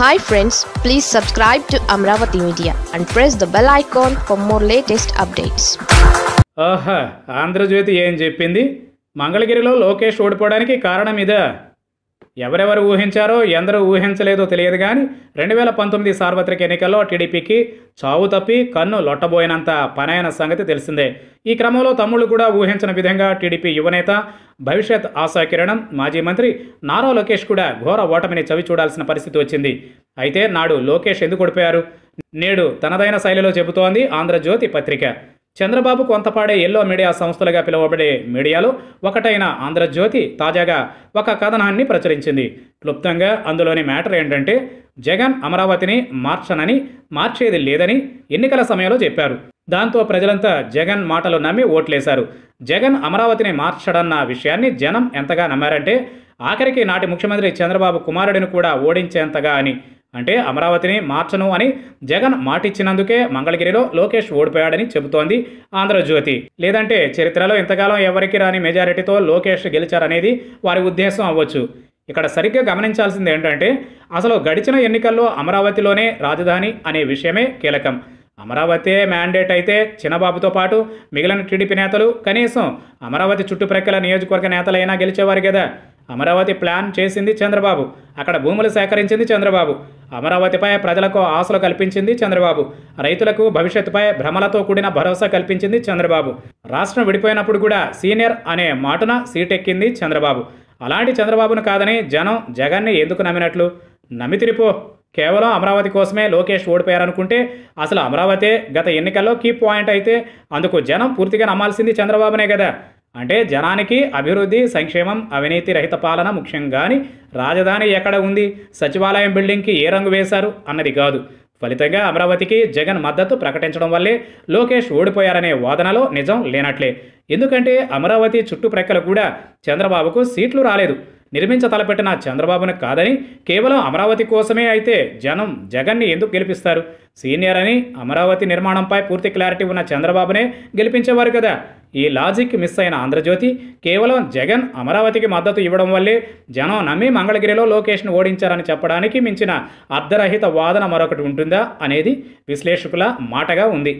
hi friends please subscribe to Amaravati media and press the bell icon for more latest updates ఆహా ఆంధ్రజ్యోతి ఏం చెప్పింది మంగళగిరిలో లోకేష్ ఓడిపోవడానికి కారణం ఇదా ఎవరెవరు ఊహించారో ఎందరూ ఊహించలేదో తెలియదు కానీ రెండు వేల పంతొమ్మిది సార్వత్రిక ఎన్నికల్లో టీడీపీకి చావు తప్పి కన్ను లొట్టబోయినంత పనైన సంగతి తెలిసిందే ఈ క్రమంలో తమ్ముళ్ళు కూడా ఊహించిన విధంగా టీడీపీ యువనేత భవిష్యత్ ఆశాకిరణం మాజీ మంత్రి నారా లోకేష్ కూడా ఘోర ఓటమిని చవి చూడాల్సిన పరిస్థితి వచ్చింది అయితే నాడు లోకేష్ ఎందుకు ఓడిపోయారు నేడు తనదైన శైలిలో చెబుతోంది ఆంధ్రజ్యోతి పత్రిక చంద్రబాబు కొంతపాడే ఎల్లో మీడియా సంస్థలుగా పిలువబడే మీడియాలో ఒకటైన ఆంధ్రజ్యోతి తాజాగా ఒక కథనాన్ని ప్రచురించింది క్లుప్తంగా అందులోని మ్యాటర్ ఏంటంటే జగన్ అమరావతిని మార్చనని మార్చేది లేదని ఎన్నికల సమయంలో చెప్పారు దాంతో ప్రజలంతా జగన్ మాటలు నమ్మి ఓట్లేశారు జగన్ అమరావతిని మార్చడన్న విషయాన్ని జనం ఎంతగా నమ్మారంటే ఆఖరికి నాటి ముఖ్యమంత్రి చంద్రబాబు కుమారుడిని కూడా ఓడించేంతగా అని అంటే అమరావతిని మార్చను అని జగన్ మాటిచ్చినందుకే మంగళగిరిలో లోకేష్ ఓడిపోయాడని చెబుతోంది ఆంధ్రజ్యోతి లేదంటే చరిత్రలో ఇంతకాలం ఎవరికి రాని మెజారిటీతో లోకేష్ గెలిచారనేది వారి ఉద్దేశం అవ్వచ్చు ఇక్కడ సరిగ్గా గమనించాల్సింది ఏంటంటే అసలు గడిచిన ఎన్నికల్లో అమరావతిలోనే రాజధాని అనే విషయమే కీలకం అమరావతి మ్యాండేట్ అయితే చిన్నబాబుతో పాటు మిగిలిన టీడీపీ నేతలు కనీసం అమరావతి చుట్టుప్రక్కల నియోజకవర్గ నేతలైనా గెలిచేవారు కదా అమరావతి ప్లాన్ చేసింది చంద్రబాబు అక్కడ భూములు సేకరించింది చంద్రబాబు అమరావతిపై ప్రజలకు ఆశలు కల్పించింది చంద్రబాబు రైతులకు భవిష్యత్తుపై భ్రమలతో కూడిన భరోసా కల్పించింది చంద్రబాబు రాష్ట్రం విడిపోయినప్పుడు కూడా సీనియర్ అనే మాటున సీటెక్కింది చంద్రబాబు అలాంటి చంద్రబాబును కాదని జనం జగన్ని ఎందుకు నమ్మినట్లు నమ్మితిరిపో కేవలం అమరావతి కోసమే లోకేష్ ఓడిపోయారనుకుంటే అసలు అమరావతి గత ఎన్నికల్లో కీ పాయింట్ అయితే అందుకు జనం పూర్తిగా నమ్మాల్సింది చంద్రబాబునే కదా అంటే జనానికి అభివృద్ధి సంక్షేమం అవినీతి రహిత పాలన ముఖ్యం కానీ రాజధాని ఎక్కడ ఉంది సచివాలయం బిల్డింగ్కి ఏ రంగు వేశారు అన్నది కాదు ఫలితంగా అమరావతికి జగన్ మద్దతు ప్రకటించడం వల్లే లోకేష్ ఓడిపోయారనే వాదనలో నిజం లేనట్లే ఎందుకంటే అమరావతి చుట్టుప్రక్కల కూడా చంద్రబాబుకు సీట్లు రాలేదు నిర్మించ తలపెట్టిన చంద్రబాబును కాదని కేవలం అమరావతి కోసమే అయితే జనం జగన్ని ఎందుకు గెలిపిస్తారు సీనియర్ అని అమరావతి నిర్మాణంపై పూర్తి క్లారిటీ ఉన్న చంద్రబాబునే గెలిపించేవారు కదా ఈ లాజిక్ మిస్ అయిన ఆంధ్రజ్యోతి కేవలం జగన్ అమరావతికి మద్దతు ఇవ్వడం వల్లే జనం నమ్మి మంగళగిరిలో లోకేష్ను ఓడించారని చెప్పడానికి మించిన అర్ధరహిత వాదన మరొకటి ఉంటుందా అనేది విశ్లేషకుల మాటగా ఉంది